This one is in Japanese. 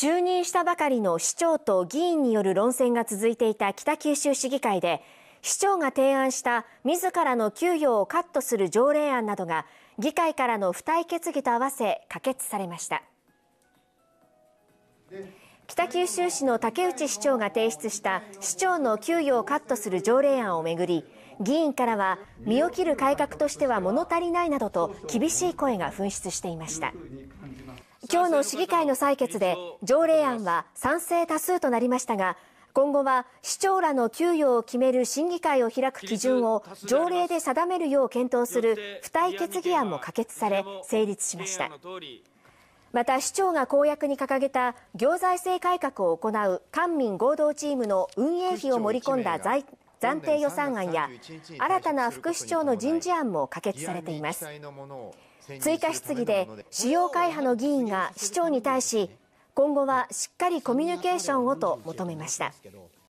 就任したばかりの市長と議員による論戦が続いていた北九州市議会で市長が提案した自らの給与をカットする条例案などが議会からの付帯決議と合わせ可決されました。北九州市の竹内市長が提出した市長の給与をカットする条例案をめぐり議員からは身を切る改革としては物足りないなどと厳しい声が噴出していました今日の市議会の採決で条例案は賛成多数となりましたが今後は市長らの給与を決める審議会を開く基準を条例で定めるよう検討する付帯決議案も可決され成立しましたまた市長が公約に掲げた行財政改革を行う官民合同チームの運営費を盛り込んだ財暫定予算案や新たな副市長の人事案も可決されています追加質疑で主要会派の議員が市長に対し今後はしっかりコミュニケーションをと求めました